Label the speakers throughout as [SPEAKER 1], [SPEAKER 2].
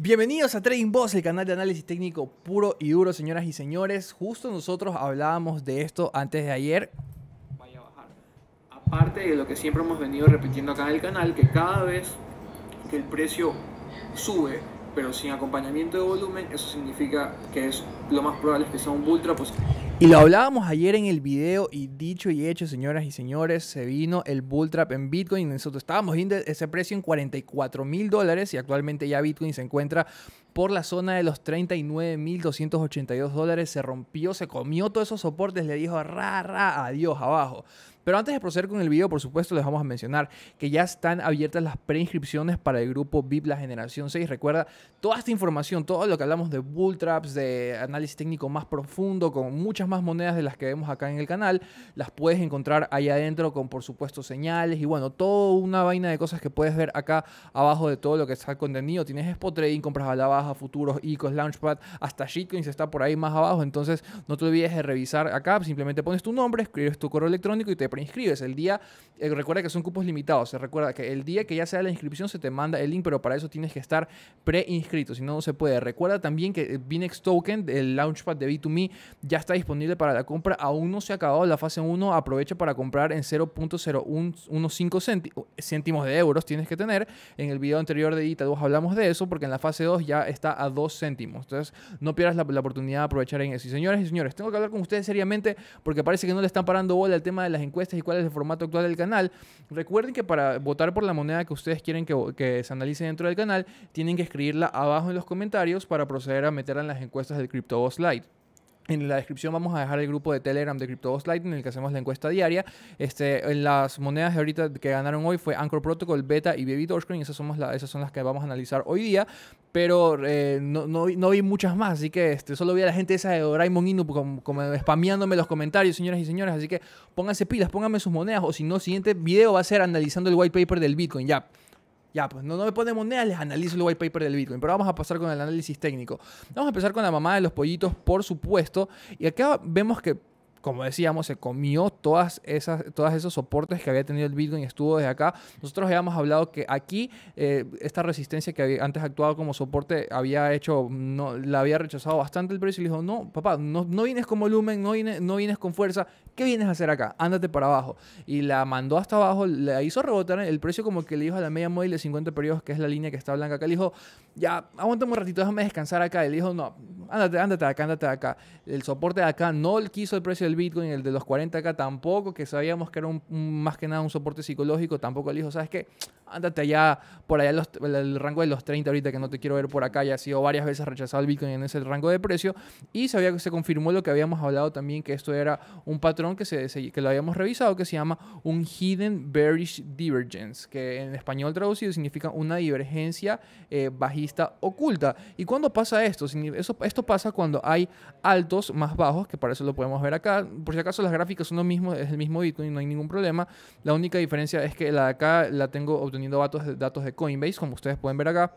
[SPEAKER 1] Bienvenidos a Trading Boss, el canal de análisis técnico puro y duro, señoras y señores. Justo nosotros hablábamos de esto antes de ayer. Vaya a bajar. Aparte de lo que siempre hemos venido repitiendo acá en el canal, que cada vez que el precio sube, pero sin acompañamiento de volumen, eso significa que es lo más probable es que sea un ultra positivo. Pues. Y lo hablábamos ayer en el video y dicho y hecho, señoras y señores, se vino el bull trap en Bitcoin. Nosotros estábamos viendo ese precio en 44 mil dólares y actualmente ya Bitcoin se encuentra por la zona de los 39.282 dólares, se rompió, se comió todos esos soportes, le dijo ra, ra, adiós abajo. Pero antes de proceder con el video, por supuesto, les vamos a mencionar que ya están abiertas las preinscripciones para el grupo VIP La Generación 6. Recuerda, toda esta información, todo lo que hablamos de bull traps, de análisis técnico más profundo, con muchas más monedas de las que vemos acá en el canal, las puedes encontrar ahí adentro con, por supuesto, señales y bueno, toda una vaina de cosas que puedes ver acá abajo de todo lo que está contenido. Tienes spot trading, compras a la a futuros, ICOs, Launchpad, hasta shitcoins está por ahí más abajo. Entonces no te olvides de revisar acá, simplemente pones tu nombre, escribes tu correo electrónico y te preinscribes. El día, eh, recuerda que son cupos limitados, se recuerda que el día que ya sea la inscripción se te manda el link, pero para eso tienes que estar preinscrito, si no, no se puede. Recuerda también que Binex Token, el Launchpad de B2Me, ya está disponible para la compra, aún no se ha acabado la fase 1, aprovecha para comprar en 0.015 céntimos de euros, tienes que tener. En el video anterior de ita 2 hablamos de eso, porque en la fase 2 ya está está a 2 céntimos. Entonces, no pierdas la, oportunidad de aprovechar en eso. Y señores y señores, tengo que hablar con ustedes seriamente porque parece que no le están parando bola al tema de las encuestas y cuál es el formato actual del canal. Recuerden que para votar por la moneda que ustedes quieren que, se analice dentro del canal, tienen que escribirla abajo en los comentarios para proceder a meterla en las encuestas del CryptoBoss Lite. En la descripción vamos a dejar el grupo de Telegram de CryptoBoss Lightning en el que hacemos la encuesta diaria. Este, las monedas de ahorita que ganaron hoy fue Anchor Protocol, Beta y Baby Dogecoin. Esas, son las que vamos a analizar hoy día. Pero eh, no, vi muchas más, así que este, solo vi a la gente esa de Doraemon Inu como, spameándome los comentarios, señoras y señores. Así que pónganse pilas, pónganme sus monedas o si no, siguiente video va a ser analizando el white paper del Bitcoin. Ya. Ya, pues no, no me pone monedas, les analizo el white paper del Bitcoin. Pero vamos a pasar con el análisis técnico. Vamos a empezar con la mamá de los pollitos, por supuesto. Y acá vemos que como decíamos, se comió todas esas, todos esos soportes que había tenido el Bitcoin, estuvo desde acá. Nosotros habíamos hablado que aquí eh, esta resistencia que había, antes actuado como soporte había hecho, no, la había rechazado bastante el precio y le dijo, no, papá, no, no vienes con volumen, no vienes, no vienes con fuerza, ¿qué vienes a hacer acá? Ándate para abajo. Y la mandó hasta abajo, la hizo rebotar el precio como que le dijo a la media móvil de 50 periodos, que es la línea que está blanca acá, le dijo, ya, aguántame un ratito, déjame descansar acá. Y le dijo, no, ándate, ándate acá, ándate acá. El soporte de acá no quiso el precio del Bitcoin, el de los 40K tampoco, que sabíamos que era un, más que nada un soporte psicológico, tampoco el hijo, ¿sabes qué? ándate allá, por allá el, rango de los 30 ahorita, que no te quiero ver por acá, ya ha sido varias veces rechazado el Bitcoin en ese rango de precio. Y se, había, se confirmó lo que habíamos hablado también, que esto era un patrón que, se, que lo habíamos revisado, que se llama un Hidden Bearish Divergence, que en español traducido significa una divergencia eh, bajista oculta. ¿Y cuándo pasa esto? Eso, esto pasa cuando hay altos más bajos, que para eso lo podemos ver acá. Por si acaso las gráficas son lo mismo, es el mismo Bitcoin, no hay ningún problema. La única diferencia es que la de acá la tengo obtenida teniendo datos de Coinbase, como ustedes pueden ver acá.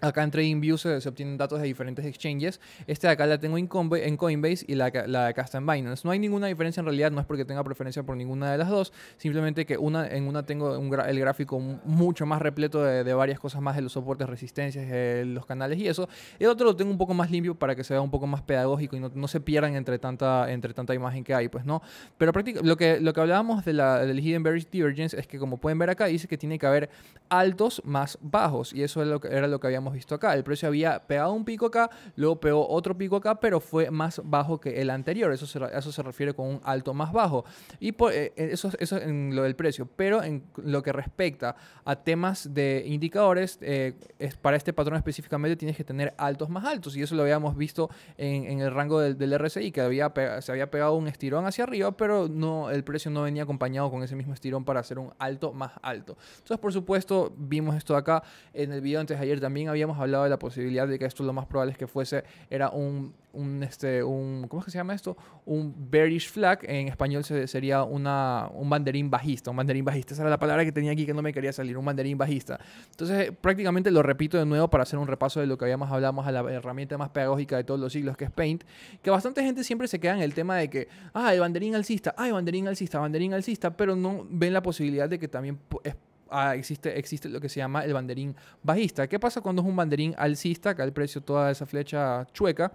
[SPEAKER 1] Acá en TradingView se, obtienen datos de diferentes exchanges. este de acá la tengo en, Coinbase y la, la, de acá está en Binance. No hay ninguna diferencia en realidad, no es porque tenga preferencia por ninguna de las dos, simplemente que una, en una tengo el gráfico mucho más repleto de, varias cosas más de los soportes, resistencias, de eh, los canales y eso. El otro lo tengo un poco más limpio para que se vea un poco más pedagógico y no, no se pierdan entre tanta, entre tanta imagen que hay, pues no. Pero lo que, lo que hablábamos de la, del Hidden Bearish Divergence es que como pueden ver acá dice que tiene que haber altos más bajos y eso lo que, era lo que habíamos visto acá. El precio había pegado un pico acá, luego pegó otro pico acá, pero fue más bajo que el anterior. Eso se, eso se refiere con un alto más bajo. Y por, eh, eh, eso, eso en lo del precio. Pero en lo que respecta a temas de indicadores, eh, es, para este patrón específicamente tienes que tener altos más altos. Y eso lo habíamos visto en, el rango del, del, RSI, que había se había pegado un estirón hacia arriba, pero no, el precio no venía acompañado con ese mismo estirón para hacer un alto más alto. Entonces, por supuesto, vimos esto acá en el video antes de ayer también habíamos hablado de la posibilidad de que esto lo más probable es que fuese, era un, un, este, un ¿cómo es que se llama esto? Un bearish flag, en español sería una, un banderín bajista, un banderín bajista, esa era la palabra que tenía aquí que no me quería salir, un banderín bajista. Entonces, eh, prácticamente lo repito de nuevo para hacer un repaso de lo que habíamos hablado a la herramienta más pedagógica de todos los siglos, que es Paint, que bastante gente siempre se queda en el tema de que, ah, el banderín alcista, ah, el banderín alcista, banderín alcista, pero no ven la posibilidad de que también es Ah, existe, existe lo que se llama el banderín bajista. ¿Qué pasa cuando es un banderín alcista? que al precio, toda esa flecha chueca.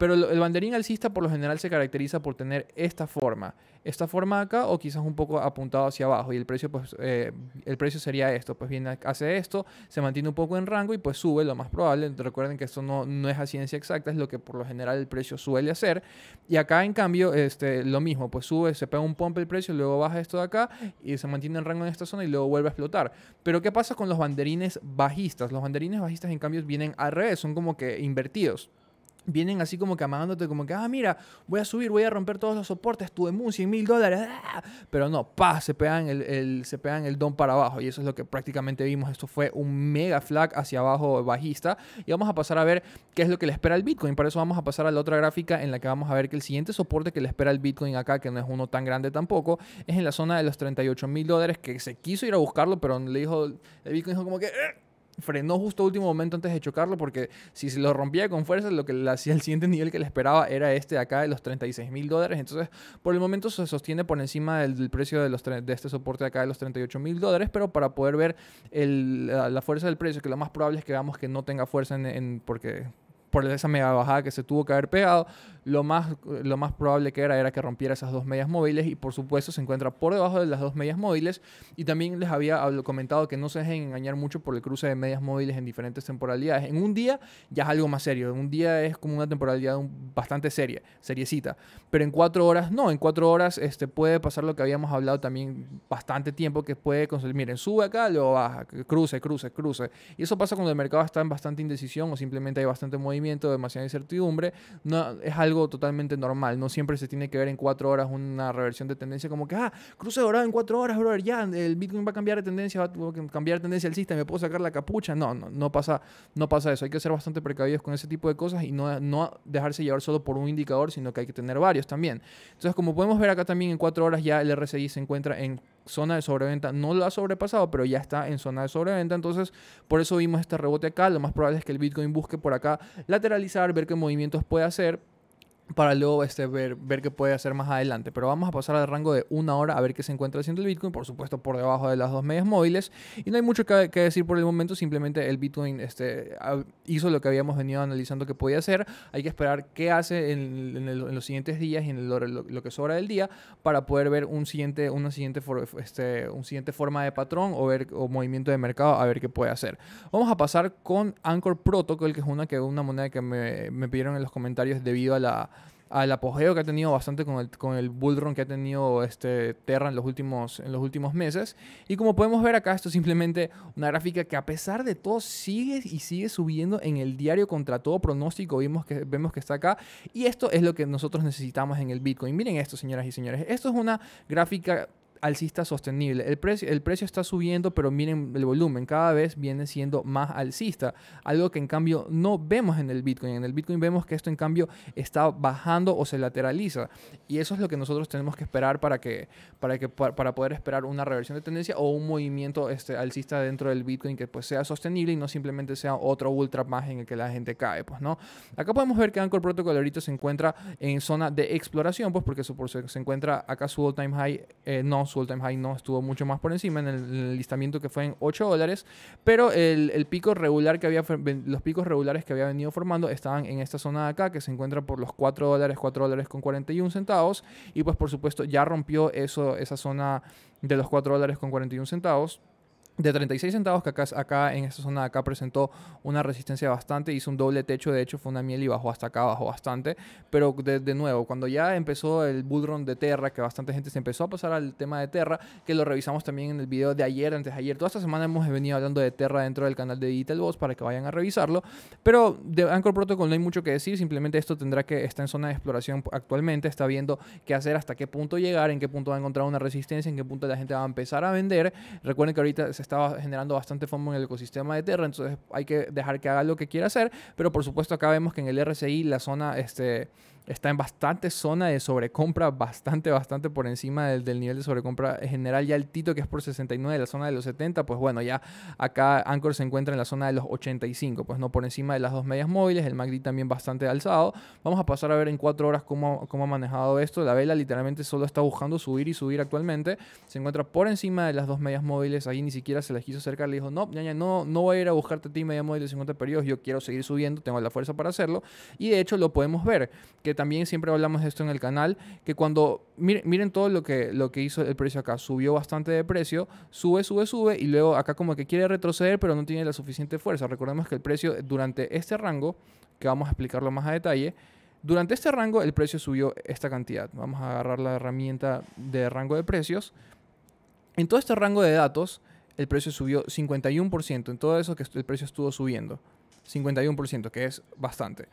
[SPEAKER 1] Pero el, banderín alcista por lo general se caracteriza por tener esta forma. Esta forma acá o quizás un poco apuntado hacia abajo. Y el precio, pues, eh, el precio sería esto. Pues viene, hace esto, se mantiene un poco en rango y pues sube lo más probable. Recuerden que esto no, no es a ciencia exacta, es lo que por lo general el precio suele hacer. Y acá en cambio este, lo mismo, pues sube, se pega un pump el precio, luego baja esto de acá y se mantiene en rango en esta zona y luego vuelve a explotar. Pero ¿qué pasa con los banderines bajistas? Los banderines bajistas en cambio vienen al revés, son como que invertidos vienen así como que amagándote, como que, ah, mira, voy a subir, voy a romper todos los soportes, tu un 100 mil dólares, ¡ah! pero no, pa, se pegan el, se pegan el don para abajo y eso es lo que prácticamente vimos, esto fue un mega flag hacia abajo bajista y vamos a pasar a ver qué es lo que le espera al Bitcoin, para eso vamos a pasar a la otra gráfica en la que vamos a ver que el siguiente soporte que le espera al Bitcoin acá, que no es uno tan grande tampoco, es en la zona de los 38 mil dólares que se quiso ir a buscarlo, pero le dijo, el Bitcoin dijo como que... Eh, frenó justo último momento antes de chocarlo porque si se lo rompía con fuerza, lo que le hacía el siguiente nivel que le esperaba era este de acá de los 36 mil dólares. Entonces, por el momento se sostiene por encima del, precio de, los, de este soporte de acá de los 38 mil dólares, pero para poder ver la, fuerza del precio, que lo más probable es que veamos que no tenga fuerza en, en porque por esa mega bajada que se tuvo que haber pegado, lo más, lo más probable que era era que rompiera esas dos medias móviles y por supuesto se encuentra por debajo de las dos medias móviles y también les había comentado que no se dejen engañar mucho por el cruce de medias móviles en diferentes temporalidades. En un día ya es algo más serio, en un día es como una temporalidad bastante seria, seriecita, pero en cuatro horas no, en cuatro horas este, puede pasar lo que habíamos hablado también bastante tiempo que puede conseguir, miren, sube acá, luego baja, cruce, cruce, cruce. Y eso pasa cuando el mercado está en bastante indecisión o simplemente hay bastante movimiento, demasiada incertidumbre, no, es algo totalmente normal. No siempre se tiene que ver en cuatro horas una reversión de tendencia como que, ah, cruce dorado en cuatro horas, brother, ya, el Bitcoin va a cambiar de tendencia, va a cambiar de tendencia sistema, me puedo sacar la capucha. No, no, no pasa, no pasa eso. Hay que ser bastante precavidos con ese tipo de cosas y no, no dejarse llevar solo por un indicador, sino que hay que tener varios también. Entonces, como podemos ver acá también, en cuatro horas ya el RSI se encuentra en zona de sobreventa. No lo ha sobrepasado, pero ya está en zona de sobreventa. Entonces, por eso vimos este rebote acá. Lo más probable es que el Bitcoin busque por acá lateralizar, ver qué movimientos puede hacer para luego este, ver, ver qué puede hacer más adelante. Pero vamos a pasar al rango de una hora a ver qué se encuentra haciendo el Bitcoin, por supuesto por debajo de las dos medias móviles. Y no hay mucho que, decir por el momento, simplemente el Bitcoin este, ah, hizo lo que habíamos venido analizando que podía hacer. Hay que esperar qué hace en, los siguientes días y en lo, que sobra del día para poder ver un siguiente, una siguiente, este, un siguiente forma de patrón o, ver, o movimiento de mercado a ver qué puede hacer. Vamos a pasar con Anchor Protocol, que es una, que, una moneda que me, me pidieron en los comentarios debido a la al apogeo que ha tenido bastante con el, con el bullrun que ha tenido este Terra en los, últimos, en los últimos meses. Y como podemos ver acá, esto es simplemente una gráfica que a pesar de todo sigue y sigue subiendo en el diario contra todo pronóstico. que, vemos que está acá. Y esto es lo que nosotros necesitamos en el Bitcoin. Miren esto, señoras y señores. Esto es una gráfica alcista sostenible. El precio, el precio está subiendo, pero miren el volumen, cada vez viene siendo más alcista. Algo que en cambio no vemos en el Bitcoin. En el Bitcoin vemos que esto en cambio está bajando o se lateraliza. Y eso es lo que nosotros tenemos que esperar para, que, para, que, para poder esperar una reversión de tendencia o un movimiento este, alcista dentro del Bitcoin que pues sea sostenible y no simplemente sea otro ultra más en el que la gente cae. Pues, ¿no? Acá podemos ver que Anchor Protocol ahorita se encuentra en zona de exploración, pues porque se, se encuentra acá su all time high eh, no su high no estuvo mucho más por encima en el, listamiento que fue en 8 dólares, pero el, pico regular que había, los picos regulares que había venido formando estaban en esta zona de acá, que se encuentra por los 4 dólares, 4 dólares con 41 centavos, y pues por supuesto ya rompió eso, esa zona de los 4 dólares con 41 centavos de 36 centavos que acá, acá, en esta zona de acá presentó una resistencia bastante, hizo un doble techo, de hecho fue una miel y bajó hasta acá, bajó bastante, pero de, nuevo, cuando ya empezó el bullrun de Terra, que bastante gente se empezó a pasar al tema de Terra, que lo revisamos también en el video de ayer, antes de ayer, toda esta semana hemos venido hablando de Terra dentro del canal de Digital Boss para que vayan a revisarlo, pero de Anchor Protocol no hay mucho que decir, simplemente esto tendrá que estar en zona de exploración actualmente, está viendo qué hacer, hasta qué punto llegar, en qué punto va a encontrar una resistencia, en qué punto la gente va a empezar a vender, recuerden que ahorita se está estaba generando bastante FOMO en el ecosistema de Terra, entonces hay que dejar que haga lo que quiera hacer, pero por supuesto acá vemos que en el RCI la zona este, está en bastante zona de sobrecompra, bastante, bastante por encima del, nivel de sobrecompra general. Ya el Tito, que es por 69 la zona de los 70, pues bueno, ya acá Anchor se encuentra en la zona de los 85, pues no por encima de las dos medias móviles. El MACD también bastante alzado. Vamos a pasar a ver en cuatro horas cómo, ha manejado esto. La vela literalmente solo está buscando subir y subir actualmente. Se encuentra por encima de las dos medias móviles. Ahí ni siquiera se las quiso acercar. Le dijo, no, ya, ya, no, no voy a ir a buscarte a ti media móvil de 50 periodos. Yo quiero seguir subiendo, tengo la fuerza para hacerlo. Y de hecho lo podemos ver. Que también siempre hablamos de esto en el canal, que cuando miren, todo lo que, lo que hizo el precio acá, subió bastante de precio, sube, sube, sube y luego acá como que quiere retroceder pero no tiene la suficiente fuerza. Recordemos que el precio durante este rango, que vamos a explicarlo más a detalle, durante este rango el precio subió esta cantidad. Vamos a agarrar la herramienta de rango de precios. En todo este rango de datos, el precio subió 51%, en todo eso que el precio estuvo subiendo. 51%, que es bastante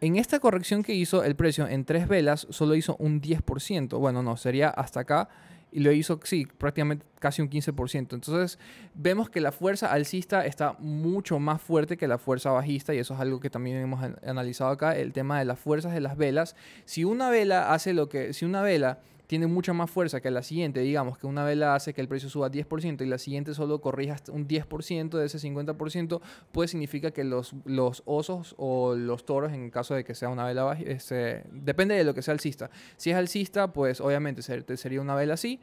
[SPEAKER 1] en esta corrección que hizo el precio en tres velas solo hizo un 10%. Bueno, no, sería hasta acá y lo hizo, sí, prácticamente casi un 15%. Entonces, vemos que la fuerza alcista está mucho más fuerte que la fuerza bajista y eso es algo que también hemos analizado acá, el tema de las fuerzas de las velas. Si una vela hace lo que, si una vela tiene mucha más fuerza que la siguiente, digamos que una vela hace que el precio suba 10% y la siguiente solo corrija hasta un 10% de ese 50%, pues significa que los, los osos o los toros, en caso de que sea una vela baja, este, depende de lo que sea alcista. Si es alcista, pues obviamente sería una vela así.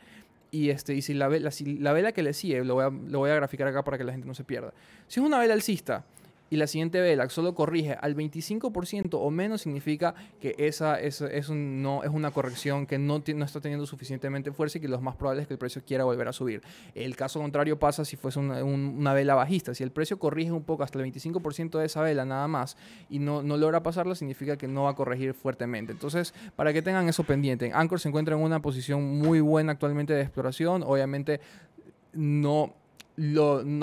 [SPEAKER 1] Y, este, si, la vela, la vela que le sigue, lo voy, a, lo voy a graficar acá para que la gente no se pierda. Si es una vela alcista, y la siguiente vela solo corrige al 25% o menos, significa que esa es, no, es una corrección que no, no está teniendo suficientemente fuerza y que lo más probable es que el precio quiera volver a subir. El caso contrario pasa si fuese una, vela bajista. Si el precio corrige un poco hasta el 25% de esa vela nada más y no, no logra pasarla, significa que no va a corregir fuertemente. Entonces, para que tengan eso pendiente, Anchor se encuentra en una posición muy buena actualmente de exploración. Obviamente, no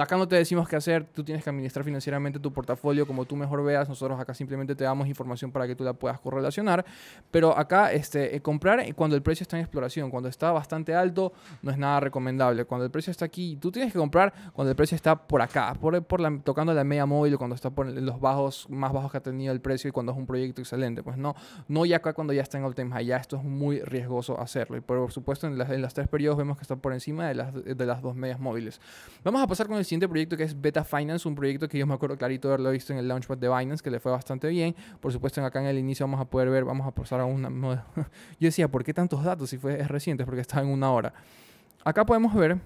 [SPEAKER 1] acá no te decimos qué hacer, tú tienes que administrar financieramente tu portafolio como tú mejor veas, nosotros acá simplemente te damos información para que tú la puedas correlacionar, pero acá este, eh, comprar eh, cuando el precio está en exploración, cuando está bastante alto, no es nada recomendable, cuando el precio está aquí, tú tienes que comprar cuando el precio está por acá, por, eh, por tocando la media móvil, cuando está por los bajos, más bajos que ha tenido el precio y cuando es un proyecto excelente, pues no, no ya acá cuando ya está en all time ya esto es muy riesgoso hacerlo, y por supuesto en, las, en los tres periodos vemos que está por encima de las, de las dos medias móviles. Vamos a pasar con el siguiente proyecto que es Beta Finance, un proyecto que yo me acuerdo clarito haberlo visto en el Launchpad de Binance, que le fue bastante bien. Por supuesto, acá en el inicio vamos a poder ver, vamos a pasar a una... Yo decía, ¿por qué tantos datos si fue, es reciente? porque estaba en una hora. Acá podemos ver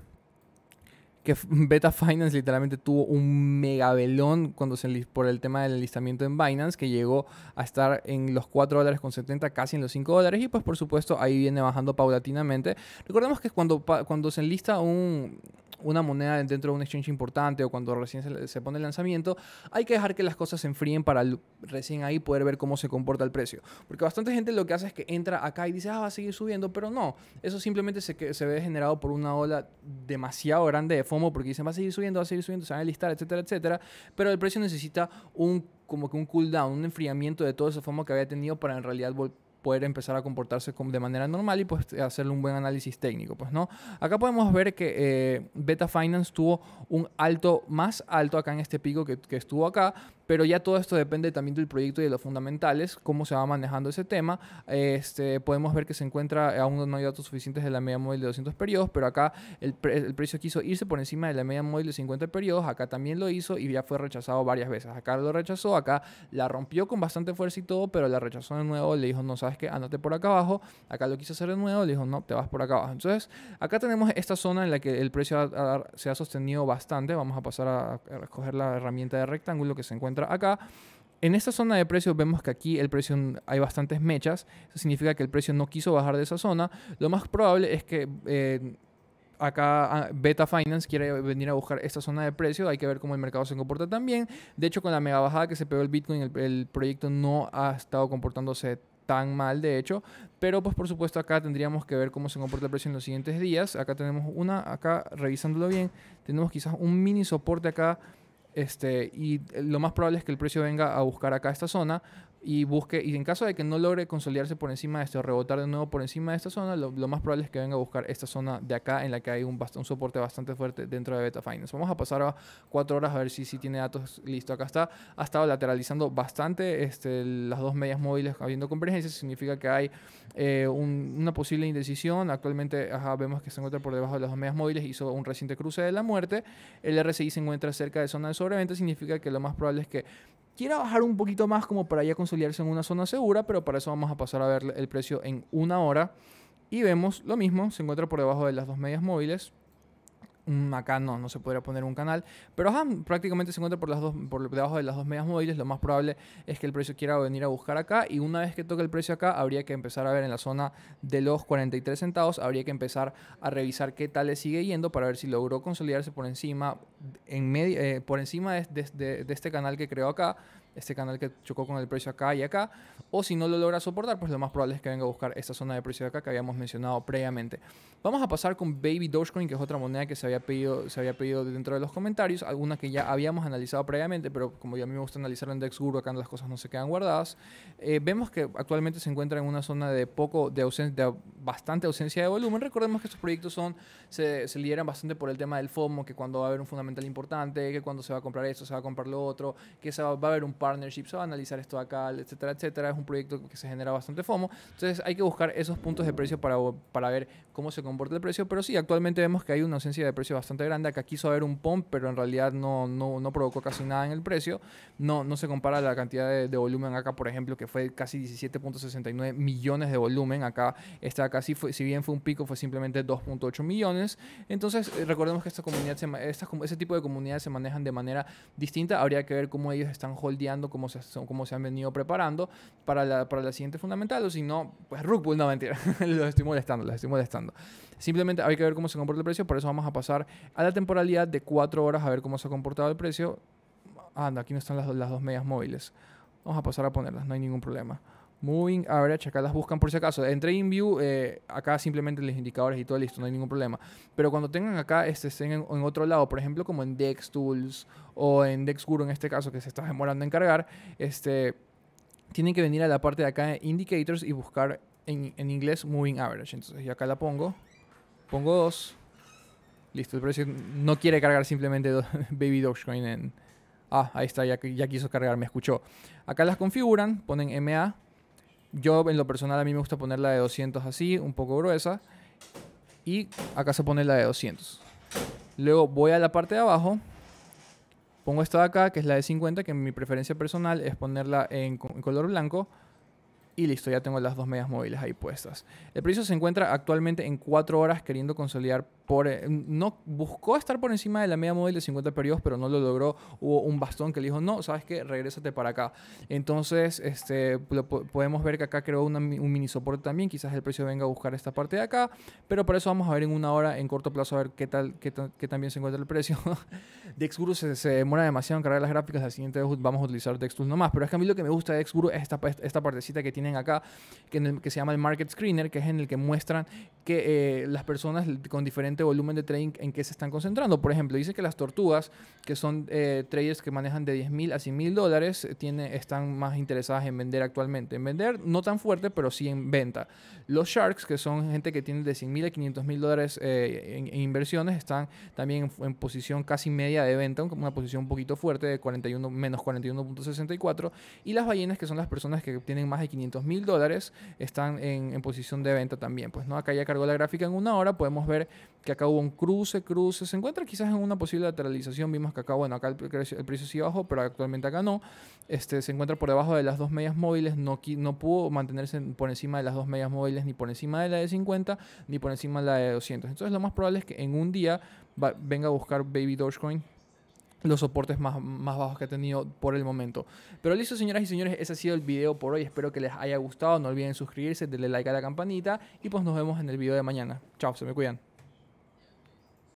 [SPEAKER 1] que Beta Finance literalmente tuvo un megabelón cuando se, por el tema del listamiento en Binance, que llegó a estar en los 4 dólares con 70, casi en los 5 dólares, y pues por supuesto ahí viene bajando paulatinamente. Recordemos que cuando, cuando se enlista un, una moneda dentro de un exchange importante o cuando recién se, pone el lanzamiento, hay que dejar que las cosas se enfríen para recién ahí poder ver cómo se comporta el precio. Porque bastante gente lo que hace es que entra acá y dice, ah, va a seguir subiendo, pero no, eso simplemente se, se ve generado por una ola demasiado grande de FOMO porque dicen va a seguir subiendo, va a seguir subiendo, se van a listar, etcétera, etcétera. Pero el precio necesita un como que un cooldown, un enfriamiento de todo ese FOMO que había tenido para en realidad poder empezar a comportarse de manera normal y pues hacerle un buen análisis técnico, pues no. Acá podemos ver que eh, Beta Finance tuvo un alto más alto acá en este pico que, que estuvo acá, pero ya todo esto depende también del proyecto y de los fundamentales, cómo se va manejando ese tema. Este, podemos ver que se encuentra, aún no hay datos suficientes de la media móvil de 200 periodos, pero acá el, precio quiso irse por encima de la media móvil de 50 periodos, acá también lo hizo y ya fue rechazado varias veces. Acá lo rechazó, acá la rompió con bastante fuerza y todo, pero la rechazó de nuevo, le dijo, no sabes qué, andate por acá abajo, acá lo quiso hacer de nuevo, le dijo, no, te vas por acá abajo. Entonces, acá tenemos esta zona en la que el precio se ha sostenido bastante, vamos a pasar a, recoger la herramienta de rectángulo que se encuentra acá. En esta zona de precios vemos que aquí el precio hay bastantes mechas. Eso significa que el precio no quiso bajar de esa zona. Lo más probable es que eh, acá ah, Beta Finance quiere venir a buscar esta zona de precio. Hay que ver cómo el mercado se comporta también. De hecho, con la mega bajada que se pegó el Bitcoin, el, el proyecto no ha estado comportándose tan mal de hecho pero pues por supuesto acá tendríamos que ver cómo se comporta el precio en los siguientes días acá tenemos una acá revisándolo bien tenemos quizás un mini soporte acá este, y lo más probable es que el precio venga a buscar acá esta zona y busque, y en caso de que no logre consolidarse por encima de esto, rebotar de nuevo por encima de esta zona, lo, más probable es que venga a buscar esta zona de acá en la que hay un, soporte bastante fuerte dentro de Beta Finance. Vamos a pasar a cuatro horas a ver si, si tiene datos listo. Acá está, ha estado lateralizando bastante este, las dos medias móviles habiendo convergencia significa que hay eh, una posible indecisión. Actualmente vemos que se encuentra por debajo de las dos medias móviles, hizo un reciente cruce de la muerte. El RSI se encuentra cerca de zona de sobreventa, significa que lo más probable es que quiera bajar un poquito más como para ya consolidarse en una zona segura, pero para eso vamos a pasar a ver el precio en una hora. Y vemos lo mismo, se encuentra por debajo de las dos medias móviles acá no, no se podría poner un canal. Pero prácticamente se encuentra por, las dos, por debajo de las dos medias móviles. Lo más probable es que el precio quiera venir a buscar acá. Y una vez que toque el precio acá, habría que empezar a ver en la zona de los 43 centavos. Habría que empezar a revisar qué tal le sigue yendo para ver si logró consolidarse por encima, en eh, por encima de, este canal que creó acá este canal que chocó con el precio acá y acá, o si no lo logra soportar, pues lo más probable es que venga a buscar esta zona de precio acá que habíamos mencionado previamente. Vamos a pasar con Baby Dogecoin, que es otra moneda que se había pedido, se había pedido dentro de los comentarios, alguna que ya habíamos analizado previamente, pero como ya a mí me gusta analizarlo en DexGuru, acá las cosas no se quedan guardadas. Eh, vemos que actualmente se encuentra en una zona de poco de ausencia, bastante ausencia de volumen. Recordemos que estos proyectos son, se, lideran bastante por el tema del FOMO, que cuando va a haber un fundamental importante, que cuando se va a comprar esto, se va a comprar lo otro, que se va, va a haber un partnership, se va a analizar esto acá, etcétera, etcétera. Es un proyecto que se genera bastante FOMO. Entonces hay que buscar esos puntos de precio para, para ver cómo se comporta el precio, pero sí, actualmente vemos que hay una ausencia de precio bastante grande. Acá quiso haber un pump, pero en realidad no, no, no provocó casi nada en el precio. No, no se compara la cantidad de, volumen acá, por ejemplo, que fue casi 17.69 millones de volumen. Acá está casi, fue, si bien fue un pico, fue simplemente 2.8 millones. Entonces, eh, recordemos que esta comunidad se, ese tipo de comunidades se manejan de manera distinta. Habría que ver cómo ellos están holdeando, cómo se, cómo se han venido preparando para la, para la siguiente fundamental. O si no, pues Rookpool, no mentira. los estoy molestando, los estoy molestando. Simplemente hay que ver cómo se comporta el precio, por eso vamos a pasar a la temporalidad de 4 horas a ver cómo se ha comportado el precio. Anda, aquí no están las, las dos medias móviles. Vamos a pasar a ponerlas, no hay ningún problema. Moving average, acá las buscan por si acaso. En TradingView, eh, acá simplemente los indicadores y todo listo, no hay ningún problema. Pero cuando tengan acá, este, estén en, otro lado, por ejemplo, como en DexTools o en DexGuru en este caso, que se está demorando en cargar, este, tienen que venir a la parte de acá, Indicators, y buscar en, en inglés Moving Average. Entonces, yo acá la pongo. Pongo dos. Listo, el precio no quiere cargar simplemente Baby Dogecoin en... Ah, ahí está, ya, quiso cargar, me escuchó. Acá las configuran, ponen MA. Yo en lo personal a mí me gusta poner la de 200 así, un poco gruesa. Y acá se pone la de 200. Luego voy a la parte de abajo. Pongo esta de acá, que es la de 50, que mi preferencia personal es ponerla en color blanco y listo, ya tengo las dos medias móviles ahí puestas. El precio se encuentra actualmente en 4 horas queriendo consolidar por, eh, no buscó estar por encima de la media móvil de 50 periodos, pero no lo logró. Hubo un bastón que le dijo, no, sabes que regrésate para acá. Entonces, este, podemos ver que acá creó un mini soporte también. Quizás el precio venga a buscar esta parte de acá, pero por eso vamos a ver en una hora, en corto plazo, a ver qué tal, qué, qué se encuentra el precio. Dexguru se, demora demasiado en cargar las gráficas. al siguiente vamos a utilizar Dextools nomás. Pero es que a mí lo que me gusta de Dexguru es esta, pues, esta partecita que tienen acá, que, que se llama el Market Screener, que es en el que muestran que eh, las personas con diferentes volumen de trading en qué se están concentrando. Por ejemplo, dice que las tortugas, que son eh, traders que manejan de 10 mil a 100 mil dólares, eh, tiene, están más interesadas en vender actualmente. En vender no tan fuerte, pero sí en venta. Los sharks, que son gente que tiene de 100 mil a 500 mil dólares eh, en, inversiones, están también en, posición casi media de venta, una posición un poquito fuerte de 41, menos 41.64. Y las ballenas, que son las personas que tienen más de 500 mil dólares, están en, en posición de venta también. Pues no, acá ya cargó la gráfica en una hora, podemos ver que acá hubo un cruce, cruce, se encuentra quizás en una posible lateralización, vimos que acá, bueno, acá el precio, sí bajó, pero actualmente acá no, este, se encuentra por debajo de las dos medias móviles, no, no pudo mantenerse por encima de las dos medias móviles, ni por encima de la de 50, ni por encima de la de 200, entonces lo más probable es que en un día venga a buscar Baby Dogecoin los soportes más, más, bajos que ha tenido por el momento. Pero listo, señoras y señores, ese ha sido el video por hoy. Espero que les haya gustado. No olviden suscribirse, denle like a la campanita y pues nos vemos en el video de mañana. Chao, se me cuidan.